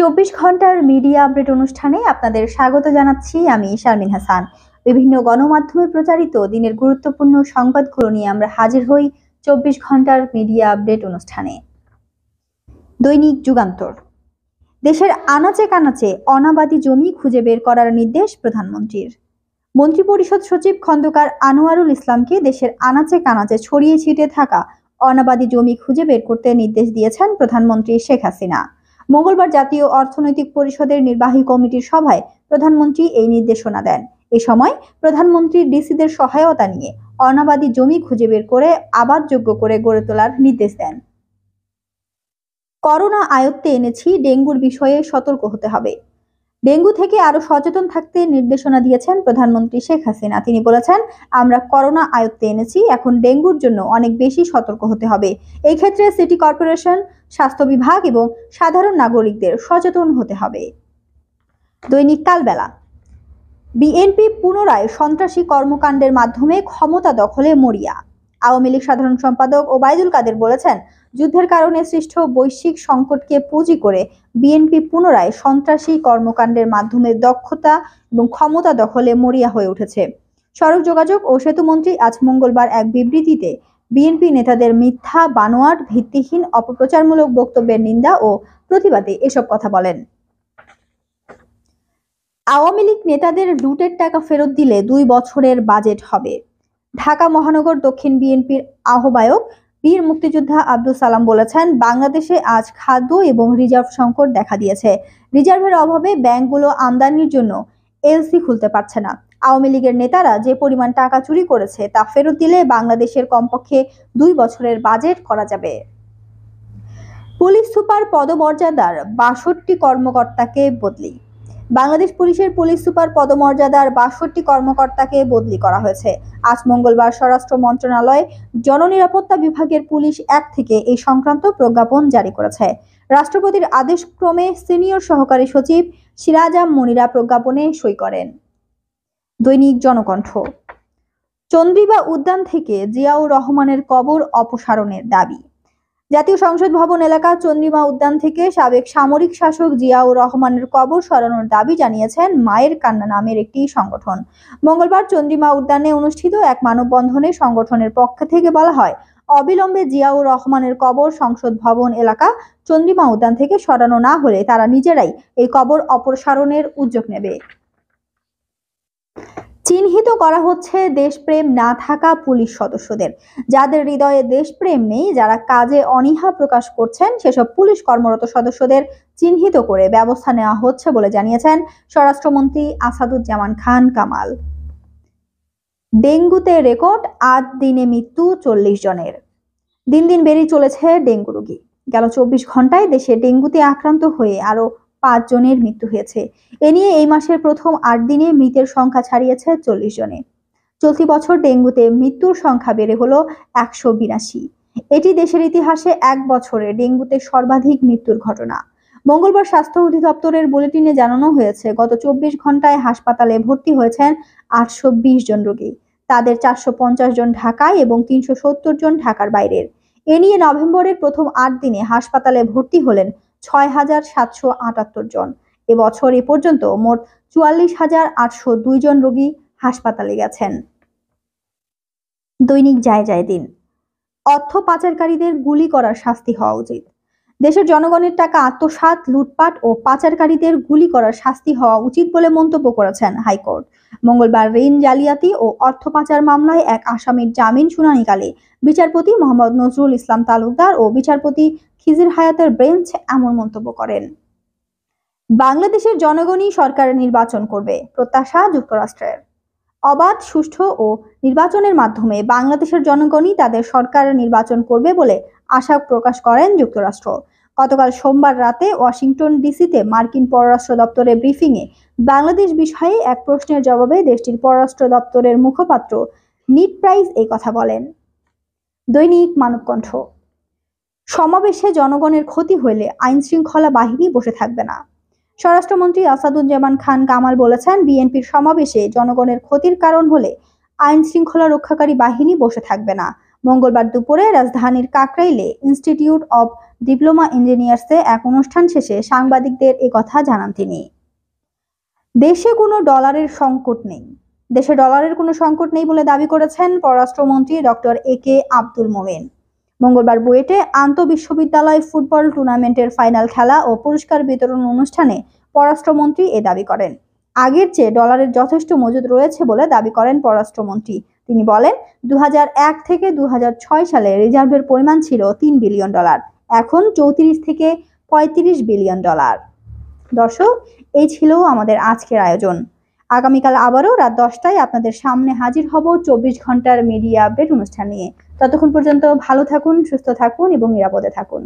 চব্বিশ ঘন্টার media update অনুষ্ঠানে আপনাদের স্বাগত জানাচ্ছি আমি শারমিন হাসান বিভিন্ন গণমাধ্যমে প্রচারিত দিনের গুরুত্বপূর্ণ সংবাদগুলো নিয়ে আমরা হাজির হই চব্বিশ ঘন্টার মিডিয়া আপডেট অনুষ্ঠানে দৈনিক যুগান্তর দেশের আনাচে কানাচে অনাবাদী জমি খুঁজে বের করার নির্দেশ প্রধানমন্ত্রীর মন্ত্রিপরিষদ সচিব খন্দকার আনোয়ারুল ইসলামকে দেশের আনাচে কানাচে ছড়িয়ে ছিটে থাকা অনাবাদী জমি খুঁজে বের করতে নির্দেশ দিয়েছেন প্রধানমন্ত্রী শেখ হাসিনা মঙ্গলবার জাতীয় অর্থনৈতিক পরিষদের নির্বাহী কমিটির সভায় প্রধানমন্ত্রী এই নির্দেশনা দেন এ সময় প্রধানমন্ত্রী ডিসিদের সহায়তা নিয়ে অনাবাদী জমি খুঁজে বের করে আবাদযোগ্য করে গড়ে তোলার নির্দেশ দেন করোনা আয়ত্তে এনেছি ডেঙ্গুর বিষয়ে সতর্ক হতে হবে ডেঙ্গু থেকে আরো সচেতন থাকতে নির্দেশনা দিয়েছেন প্রধানমন্ত্রী শেখ হাসিনা তিনি বলেছেন আমরা করোনা আয়ত্তে এনেছি এখন ডেঙ্গুর জন্য অনেক বেশি সতর্ক হতে হবে এই ক্ষেত্রে সিটি কর্পোরেশন স্বাস্থ্য বিভাগ এবং সাধারণ নাগরিকদের সচেতন হতে হবে দৈনিক কালবেলা বিএনপি পুনরায় সন্ত্রাসী কর্মকাণ্ডের মাধ্যমে ক্ষমতা দখলে মরিয়া আওয়ামী লীগ সাধারণ সম্পাদক ওবায়দুল কাদের বলেছেন যুদ্ধের কারণে সৃষ্ট বৈশ্বিক সংকটকে পুঁজি করে বিএনপি পুনরায় সন্ত্রাসী কর্মকাণ্ডের মাধ্যমে দক্ষতা এবং ক্ষমতা দখলে মরিয়া হয়ে উঠেছে সড়ক যোগাযোগ ও সেতুমন্ত্রী আজ মঙ্গলবার এক বিবৃতিতে বিএনপি নেতাদের মিথ্যা বানোয়াট ভিত্তিহীন অপপ্রচারমূলক বক্তব্যের নিন্দা ও প্রতিবাদে এসব কথা বলেন আওয়ামী লীগ নেতাদের লুটের টাকা ফেরত দিলে দুই বছরের বাজেট হবে ঢাকা মহানগর দক্ষিণ বিএনপির আহ্বায়ক বীর মুক্তিযোদ্ধা আব্দুল সালাম বলেছেন বাংলাদেশে আজ খাদ্য এবং রিজার্ভ সংকট দেখা দিয়েছে রিজার্ভের অভাবে ব্যাংকগুলো আমদানির জন্য এলসি খুলতে পারছে না আওয়ামী লীগের নেতারা যে পরিমাণ টাকা চুরি করেছে তা ফেরত দিলে বাংলাদেশের কমপক্ষে দুই বছরের বাজেট করা যাবে পুলিশ সুপার পদমর্যাদার বাষট্টি কর্মকর্তাকে বদলি বাংলাদেশ পুলিশের পুলিশ সুপার পদমর্যাদার বাষট্টি কর্মকর্তাকে বদলি করা হয়েছে আজ মঙ্গলবার স্বরাষ্ট্র মন্ত্রণালয় জননিরাপত্তা বিভাগের পুলিশ এক থেকে এই সংক্রান্ত প্রজ্ঞাপন জারি করেছে রাষ্ট্রপতির আদেশক্রমে সিনিয়র সহকারী সচিব সিরাজাম মনিরা প্রজ্ঞাপনে সই করেন দৈনিক জনকণ্ঠ চন্দ্রিবা উদ্যান থেকে জিয়াউর রহমানের কবর অপসারণের দাবি জাতীয় সংসদ ভবন এলাকা চন্দ্রিমা উদ্যান থেকে সাবেক সামরিক শাসক জিয়াউর রহমানের কবর সরানোর দাবি জানিয়েছেন মায়ের কান্না নামের একটি সংগঠন মঙ্গলবার চন্দ্রিমা উদ্যানে অনুষ্ঠিত এক মানববন্ধনে সংগঠনের পক্ষ থেকে বলা হয় অবিলম্বে জিয়াউর রহমানের কবর সংসদ ভবন এলাকা চন্দ্রিমা উদ্যান থেকে সরানো না হলে তারা নিজেরাই এই কবর অপসারণের উদ্যোগ নেবে চিহ্নিত করা হচ্ছে দেশপ্রেম না থাকা পুলিশ সদস্যদের যাদের হৃদয়ে দেশপ্রেম নেই যারা কাজে অনীহা প্রকাশ করছেন সেসব পুলিশ কর্মরত সদস্যদের চিহ্নিত করে ব্যবস্থা নেওয়া হচ্ছে বলে জানিয়েছেন স্বরাষ্ট্রমন্ত্রী আসাদুজ্জামান খান কামাল ডেঙ্গুতে রেকর্ড আট দিনে মৃত্যু চল্লিশ জনের দিন দিন বেড়েই চলেছে ডেঙ্গু রোগী গেল চব্বিশ ঘন্টায় দেশে ডেঙ্গুতে আক্রান্ত হয়ে আরো পাঁচজনের মৃত্যু হয়েছে এ নিয়ে এই মাসের প্রথম আট দিনে মৃতের সংখ্যা ছাড়িয়েছে চল্লিশ জনে চলতি বছর ডেঙ্গুতে মৃত্যুর সংখ্যা বেড়ে হলো একশো বিরাশি এটি দেশের ইতিহাসে এক বছরে ডেঙ্গুতে সর্বাধিক মৃত্যুর ঘটনা মঙ্গলবার স্বাস্থ্য অধিদপ্তরের বুলেটিনে জানানো হয়েছে গত চব্বিশ ঘন্টায় হাসপাতালে ভর্তি হয়েছেন আটশো জন রোগী তাদের চারশো জন ঢাকায় এবং তিনশো জন ঢাকার বাইরের এ নিয়ে নভেম্বরের প্রথম আট দিনে হাসপাতালে ভর্তি হলেন ছয় হাজার সাতশো আটাত্তর জন এবছর এ পর্যন্ত মোট চুয়াল্লিশ হাজার আটশো দুই জন রোগী হাসপাতালে গেছেন দৈনিক জায়জায় যায় দিন অর্থ পাচারকারীদের গুলি করার শাস্তি হওয়া উচিত দেশের জনগণের টাকা আত্মসাত লুটপাট ও পাচারকারীদের গুলি করার শাস্তি হওয়া উচিত বলে মন্তব্য করেছেন হাইকোর্ট মঙ্গলবার ঋণ জালিয়াতি ও অর্থ পাচার মামলায় এক আসামির জামিন শুনানিকালে বিচারপতি মোহাম্মদ নজরুল ইসলাম তালুকদার ও বিচারপতি খিজির হায়াতের বেঞ্চ এমন মন্তব্য করেন বাংলাদেশের জনগণই সরকারের নির্বাচন করবে প্রত্যাশা যুক্তরাষ্ট্রের অবাধ সুষ্ঠু ও নির্বাচনের মাধ্যমে বাংলাদেশের জনগণই তাদের সরকার নির্বাচন করবে বলে আশা প্রকাশ করেন যুক্তরাষ্ট্র গতকাল সোমবার রাতে ওয়াশিংটন ডিসিতে মার্কিন পররাষ্ট্র দপ্তরের ব্রিফিংয়ে বাংলাদেশ বিষয়ে এক প্রশ্নের জবাবে দেশটির পররাষ্ট্র দপ্তরের মুখপাত্র নিট প্রাইজ এই কথা বলেন দৈনিক মানবকণ্ঠ সমাবেশে জনগণের ক্ষতি হলে আইন শৃঙ্খলা বাহিনী বসে থাকবে না স্বরাষ্ট্রমন্ত্রী আসাদুজ্জামান খান কামাল বলেছেন বিএনপির সমাবেশে জনগণের ক্ষতির কারণ হলে আইন শৃঙ্খলা রক্ষাকারী বাহিনী বসে থাকবে না মঙ্গলবার দুপুরে রাজধানীর কাকরাইলে ইনস্টিটিউট অব ডিপ্লোমা ইঞ্জিনিয়ার্সে এক অনুষ্ঠান শেষে সাংবাদিকদের কথা জানান তিনি দেশে কোনো ডলারের সংকট নেই দেশে ডলারের কোনো সংকট নেই বলে দাবি করেছেন পররাষ্ট্রমন্ত্রী ডক্টর এ কে আব্দুল মোমেন মঙ্গলবার বুয়েটে বিশ্ববিদ্যালয় ফুটবল টুর্নামেন্টের ফাইনাল খেলা ও পুরস্কার বিতরণ অনুষ্ঠানে পররাষ্ট্রমন্ত্রী এ দাবি করেন আগের চেয়ে ডলারের যথেষ্ট মজুদ রয়েছে বলে দাবি করেন পররাষ্ট্রমন্ত্রী তিনি বলেন দু থেকে দু সালে রিজার্ভের পরিমাণ ছিল তিন বিলিয়ন ডলার এখন চৌত্রিশ থেকে ৩৫ বিলিয়ন ডলার দর্শক এই ছিল আমাদের আজকের আয়োজন আগামীকাল আবারও রাত দশটায় আপনাদের সামনে হাজির হব চব্বিশ ঘন্টার মিডিয়া আপডেট অনুষ্ঠান নিয়ে ততক্ষণ পর্যন্ত ভালো থাকুন সুস্থ থাকুন এবং নিরাপদে থাকুন